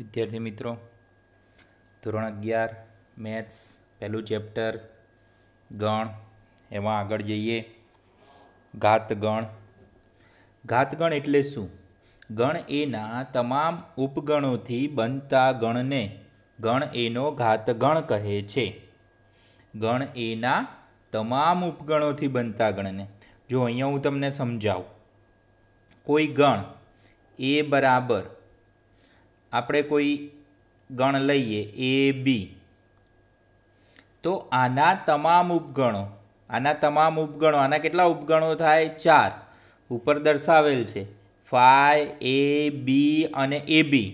વિદ્યાર્થી મિત્રો ધોરણ અગિયાર મેથ્સ પહેલું ચેપ્ટર ગણ એમાં આગળ જઈએ ઘાત ગણ ઘાત ગણ એટલે શું ગણ એના તમામ ઉપગણોથી બનતા ગણને ગણ એનો ઘાત ગણ કહે છે ગણ એના તમામ ઉપગણોથી બનતા ગણને જો અહીંયા હું તમને સમજાવું કોઈ ગણ એ બરાબર આપણે કોઈ ગણ લઈએ એ બી તો આના તમામ ઉપગણો આના તમામ ઉપગણો આના કેટલા ઉપગણો થાય ચાર ઉપર દર્શાવેલ છે ફાય એ બી અને એ બી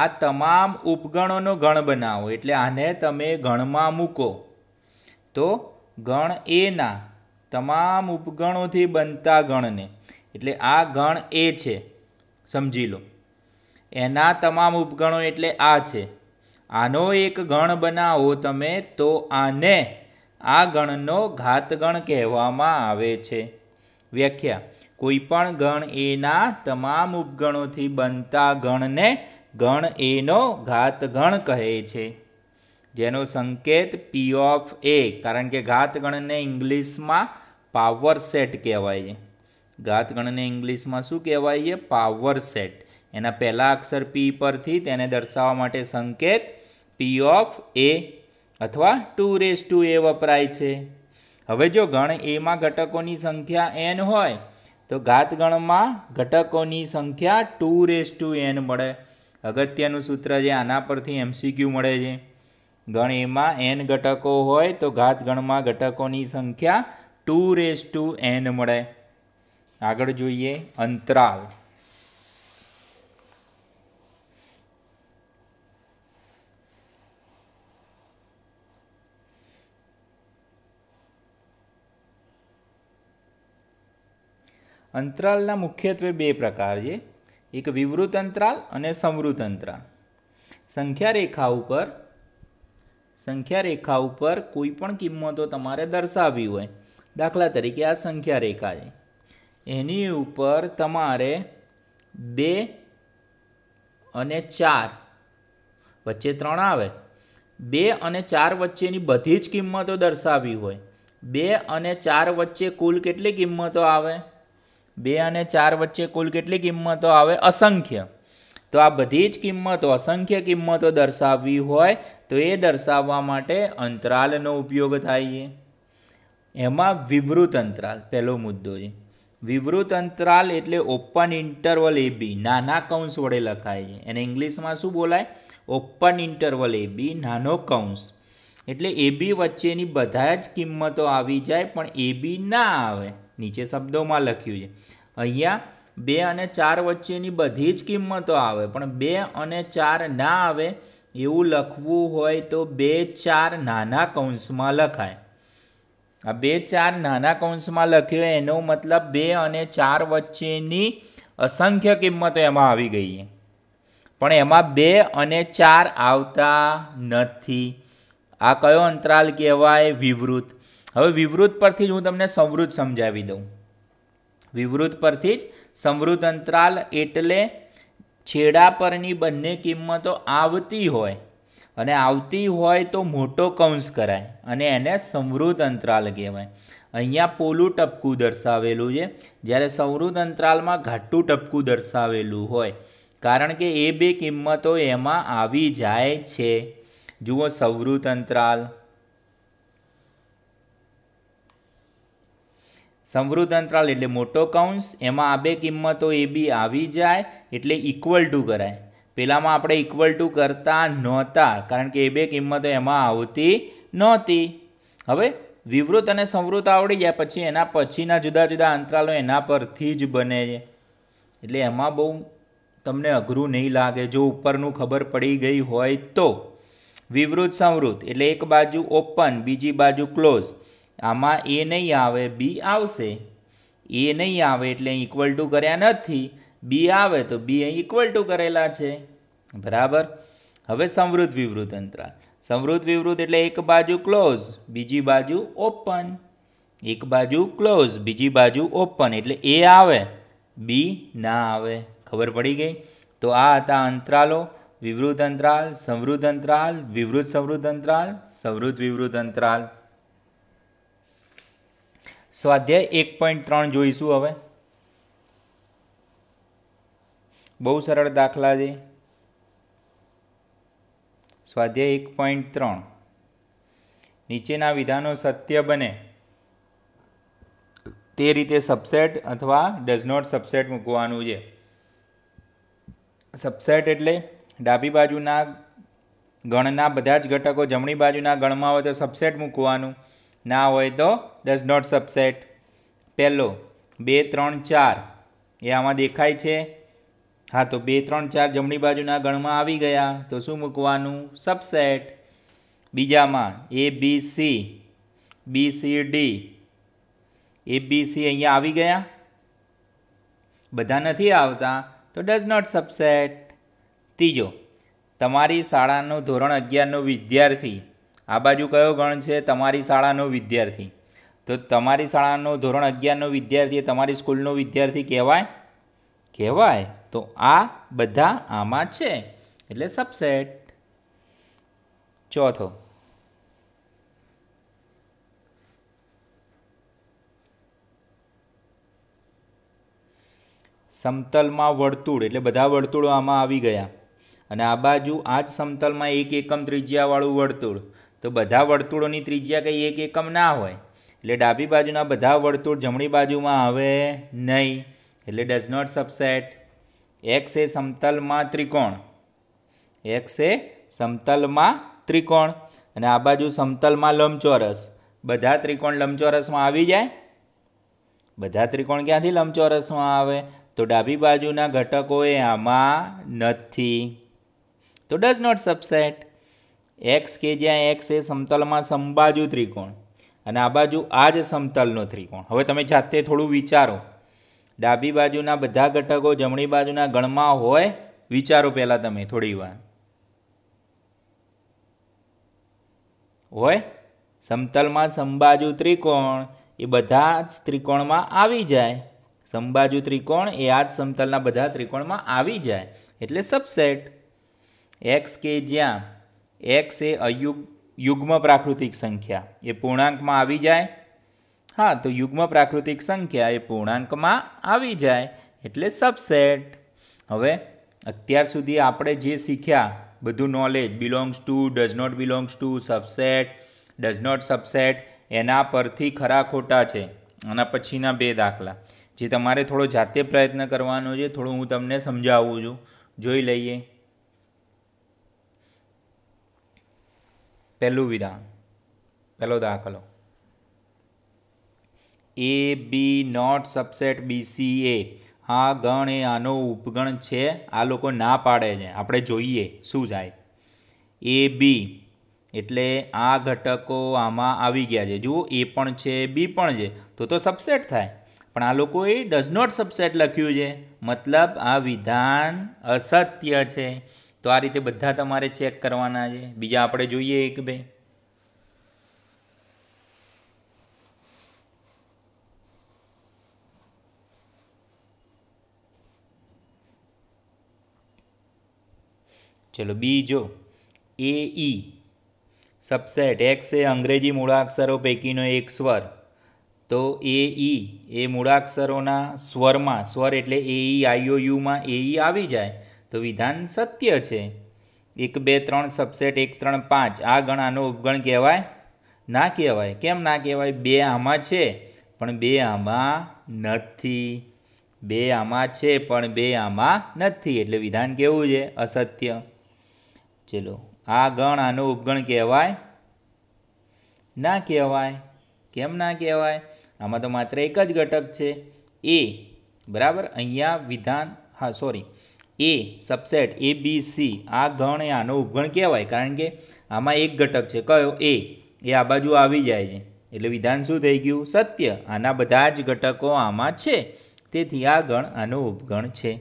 આ તમામ ઉપગણોનો ગણ બનાવો એટલે આને તમે ગણમાં મૂકો તો ગણ એના તમામ ઉપગણોથી બનતા ગણને એટલે આ ગણ એ છે સમજી લો એના તમામ ઉપગણો એટલે આ છે આનો એક ગણ બનાવો તમે તો આને આ ગણનો ઘાતગણ કહેવામાં આવે છે વ્યાખ્યા કોઈપણ ગણ એના તમામ ઉપગણોથી બનતા ગણને ગણ એનો ઘાતગણ કહે છે જેનો સંકેત પી ઓફ એ કારણ કે ઘાતગણને ઇંગ્લિશમાં પાવર સેટ કહેવાય છે ઘાતગણને ઇંગ્લિશમાં શું કહેવાય છે પાવર સેટ એના પહેલાં અક્ષર પી પરથી તેને દર્શાવવા માટે સંકેત પી ઓફ એ અથવા ટુ રેસ ટુ એ વપરાય છે હવે જો ગણ એમાં ઘટકોની સંખ્યા એન હોય તો ઘાત ગણમાં ઘટકોની સંખ્યા ટુ રેસ ટુ એન મળે અગત્યનું સૂત્ર જે આના પરથી એમસીક્યુ મળે છે ગણ એમાં એન ઘટકો હોય તો ઘાત ગણમાં ઘટકોની સંખ્યા ટુ રેસ ટુ એન મળે આગળ જોઈએ અંતરાલ અંતરાલના મુખ્યત્વે બે પ્રકાર છે એક વિવૃત અંતરાલ અને સમૃત અંતરાલ સંખ્યા રેખા ઉપર સંખ્યા રેખા ઉપર કોઈ પણ કિંમતો તમારે દર્શાવવી હોય દાખલા તરીકે આ સંખ્યા રેખા છે એની ઉપર તમારે બે અને ચાર વચ્ચે ત્રણ આવે બે અને ચાર વચ્ચેની બધી જ કિંમતો દર્શાવવી હોય બે અને ચાર વચ્ચે કુલ કેટલી કિંમતો આવે બે અને ચાર વચ્ચે કુલ કેટલી કિંમતો આવે અસંખ્ય તો આ બધી જ કિંમતો અસંખ્ય કિંમતો દર્શાવવી હોય તો એ દર્શાવવા માટે અંતરાલનો ઉપયોગ થાય છે એમાં વિવૃત અંતરાલ પહેલો મુદ્દો છે વિવૃત અંતરાલ એટલે ઓપન ઇન્ટરવલ એ બી નાના કૌંસ વડે લખાય છે એને ઇંગ્લિશમાં શું બોલાય ઓપન ઇન્ટરવલ એ બી નાનો કૌંસ એટલે એ બી વચ્ચેની બધા જ કિંમતો આવી જાય પણ એ બી ના આવે નીચે શબ્દોમાં લખ્યું છે અહીંયા બે અને ચાર વચ્ચેની બધી જ કિંમતો આવે પણ બે અને ચાર ના આવે એવું લખવું હોય તો બે ચાર નાના કૌંસમાં લખાય આ બે ચાર નાના કૌંસમાં લખ્યો એનો મતલબ બે અને ચાર વચ્ચેની અસંખ્ય કિંમતો એમાં આવી ગઈ પણ એમાં બે અને ચાર આવતા નથી આ કયો અંતરાલ કહેવાય વિવૃત હવે વિવૃત પરથી જ હું તમને સમૃદ્ધ સમજાવી દઉં વિવૃત પરથી જ સમૃદ્ધ અંતરાલ એટલે છેડા પરની બંને કિંમતો આવતી હોય અને આવતી હોય તો મોટો કૌંસ કરાય અને એને સમૃદ્ધ અંતરાલ કહેવાય અહીંયા પોલું ટપકું દર્શાવેલું છે જ્યારે સમૃદ્ધ અંતરાલમાં ઘાટું ટપકું દર્શાવેલું હોય કારણ કે એ બે કિંમતો એમાં આવી જાય છે જુઓ સમૃદ્ધ અંતરાલ સમૃદ્ધ અંતરાલ એટલે મોટો કૌંસ એમાં આ બે કિંમતો એ બી આવી જાય એટલે ઇક્વલ ટુ કરાય પહેલાંમાં આપણે ઇક્વલ ટુ કરતા નહોતા કારણ કે એ બે કિંમતો એમાં આવતી નહોતી હવે વિવૃત અને સમૃદ્ધ આવડી જાય પછી એના પછીના જુદા જુદા અંતરાલો એના પરથી જ બને છે એટલે એમાં બહુ તમને અઘરું નહીં લાગે જો ઉપરનું ખબર પડી ગઈ હોય તો વિવૃત સમૃદ્ધ એટલે એક બાજુ ઓપન બીજી બાજુ ક્લોઝ આમાં એ નહીં આવે બી આવશે એ નહીં આવે એટલે અહીં ઇક્વલ ટુ કર્યા નથી બી આવે તો બી અહીં ઇક્વલ ટુ કરેલા છે બરાબર હવે સમૃદ્ધ વિવૃત અંતરાલ સમૃદ્ધ વિવૃત એટલે એક બાજુ ક્લોઝ બીજી બાજુ ઓપન એક બાજુ ક્લોઝ બીજી બાજુ ઓપન એટલે એ આવે બી ના આવે ખબર પડી ગઈ તો આ હતા અંતરાલો વિવૃત અંતરાલ સમૃદ્ધ અંતરાલ વિવૃત સમૃદ્ધ અંતરાલ સમૃદ્ધ વિવૃત અંતરાલ સ્વાધ્યાય એક પોઈન્ટ ત્રણ જોઈશું હવે બહુ સરળ દાખલા છે સ્વાધ્યાય એક પોઈન્ટ ત્રણ નીચેના વિધાનો સત્ય બને તે રીતે સબસેટ અથવા ડઝ નોટ સબસેટ મૂકવાનું છે સબસેટ એટલે ડાબી બાજુના ગણના બધા જ ઘટકો જમણી બાજુના ગણમાં હોય તો સબસેટ મૂકવાનું ના હોય તો ડઝ નોટ સબસેટ પહેલો બે ત્રણ ચાર એ આમાં દેખાય છે હા તો બે ત્રણ ચાર જમણી બાજુના ગણમાં આવી ગયા તો શું મૂકવાનું સબસેટ બીજામાં A B C B C D A B C અહીંયા આવી ગયા બધા નથી આવતા તો ડઝ નોટ સબસેટ ત્રીજો તમારી શાળાનું ધોરણ અગિયારનો વિદ્યાર્થી આ બાજુ કયો ગણ છે તમારી શાળાનો વિદ્યાર્થી તો તમારી શાળાનો ધોરણ અગિયારનો વિદ્યાર્થી તમારી સ્કૂલનો વિદ્યાર્થી કહેવાય કહેવાય તો આ બધા આમાં છે એટલે સબસેટ ચોથો સમતલમાં વર્તુળ એટલે બધા વર્તુળો આમાં આવી ગયા અને આ બાજુ આ જ સમતલમાં એક એકમ ત્રિજ્યાવાળું વર્તુળ તો બધા વર્તુળોની ત્રિજ્યા કંઈ એક એકમ ના હોય એટલે ડાબી બાજુના બધા વર્તુળ જમણી બાજુમાં આવે નહીં એટલે ડઝ નોટ સબસેટ એક્સ એ સમતલમાં ત્રિકોણ એક્સ એ સમતલમાં ત્રિકોણ અને આ બાજુ સમતલમાં લંબચોરસ બધા ત્રિકોણ લંબચોરસમાં આવી જાય બધા ત્રિકોણ ક્યાંથી લંબચોરસમાં આવે તો ડાબી બાજુના ઘટકો એ આમાં નથી તો ડઝ નોટ સબસેટ એક્સ કે જ્યાં એક્સ એ સમતલમાં સંબાજુ ત્રિકોણ અને આ બાજુ આ જ સમતલનો ત્રિકોણ હવે તમે જાતે થોડું વિચારો ડાબી બાજુના બધા ઘટકો જમણી બાજુના ગણમાં હોય વિચારો પહેલાં તમે થોડી વાર હોય સમતલમાં સંબાજુ ત્રિકોણ એ બધા જ ત્રિકોણમાં આવી જાય સંબાજુ ત્રિકોણ એ આ જ સમતલના બધા ત્રિકોણમાં આવી જાય એટલે સબસેટ એક્સ કે જ્યાં એક્સ એ અયુગ યુગ્મ પ્રાકૃતિક સંખ્યા એ પૂર્ણાંકમાં આવી જાય હા તો યુગ્મ પ્રાકૃતિક સંખ્યા એ પૂર્ણાંકમાં આવી જાય એટલે સબસેટ હવે અત્યાર સુધી આપણે જે શીખ્યા બધું knowledge belongs to does not belongs to subset does not subset એના પરથી ખરા ખોટા છે આના પછીના બે દાખલા જે તમારે થોડો જાતે પ્રયત્ન કરવાનો છે થોડું હું તમને સમજાવું છું જોઈ લઈએ પહેલું વિધાન પહેલો દાખલો A B not subset B C A આ ગણ એ આનો ઉપગણ છે આ લોકો ના પાડે છે આપણે જોઈએ શું જાય એ બી એટલે આ ઘટકો આમાં આવી ગયા છે જુઓ એ પણ છે બી પણ છે તો તો સબસેટ થાય પણ આ લોકોએ ડઝ નોટ સબસેટ લખ્યું છે મતલબ આ વિધાન અસત્ય છે તો આ રીતે બધા તમારે ચેક કરવાના છે બીજા આપણે જોઈએ એક બે ચલો બીજો એ ઈ સબસેટ એક્સ એ અંગ્રેજી મૂળાક્ષરો પૈકીનો એક સ્વર તો એ ઈ e એ મૂળાક્ષરોના સ્વરમાં સ્વર એટલે એ ઈ આઈઓ યુમાં એ ઈ આવી જાય તો વિધાન સત્ય છે એક બે ત્રણ સબસેટ એક ત્રણ પાંચ આ ગણ આનો ઉપગણ કહેવાય ના કહેવાય કેમ ના કહેવાય બે આમાં છે પણ બે આમાં નથી બે આમાં છે પણ બે આમાં નથી એટલે વિધાન કેવું છે અસત્ય ચલો આ ગણ આનો ઉપગણ કહેવાય ના કહેવાય કેમ ના કહેવાય આમાં તો માત્ર એક જ ઘટક છે એ બરાબર અહીંયા વિધાન હા sorry A subset A B C આ ગણ એ આનો ઉપગણ કહેવાય કારણ કે આમાં એક ઘટક છે કયો એ એ આ બાજુ આવી જાય છે એટલે વિધાન શું થઈ ગયું સત્ય આના બધા જ ઘટકો આમાં છે તેથી આ ગણ આનો ઉપગણ છે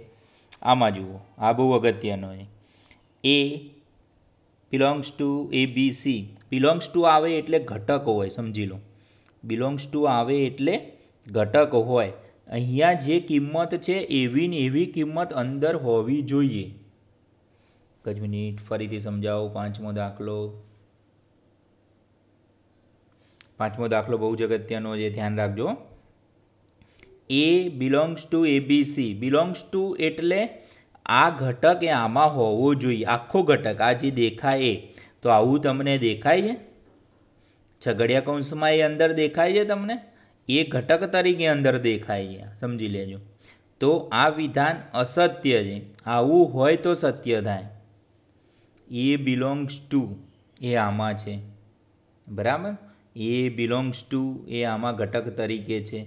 આમાં જુઓ આ બહુ અગત્યનો A belongs to A B C belongs to આવે એટલે ઘટક હોય સમજી લો બિલોંગ્સ ટુ આવે એટલે ઘટક હોય અહીંયા જે કિંમત છે એવી ને એવી કિંમત અંદર હોવી જોઈએ એક મિનિટ ફરીથી સમજાવો પાંચમો દાખલો પાંચમો દાખલો બહુ જ અગત્યનો જે ધ્યાન રાખજો A belongs to ABC belongs to એટલે આ ઘટક એ આમાં હોવો જોઈએ આખો ઘટક આ જે દેખાય એ તો આવું તમને દેખાય છે છગડિયા કૌંસમાં એ અંદર દેખાય છે તમને એ ઘટક તરીકે અંદર દેખાય છે સમજી લેજો તો આ વિધાન અસત્ય છે આવું હોય તો સત્ય થાય એ બિલોંગ્સ ટુ એ આમાં છે બરાબર એ બિલોંગ્સ ટુ એ આમાં ઘટક તરીકે છે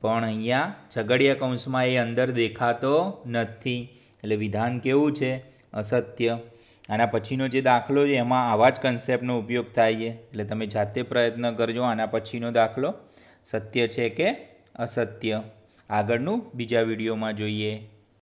પણ અહીંયા છગડિયા કૌંસમાં એ અંદર દેખાતો નથી એટલે વિધાન કેવું છે અસત્ય આના પછીનો જે દાખલો છે એમાં આવા જ કન્સેપ્ટનો ઉપયોગ થાય છે એટલે તમે જાતે પ્રયત્ન કરજો આના પછીનો દાખલો સત્ય છે કે અસત્ય આગળનું બીજા વિડીયોમાં જોઈએ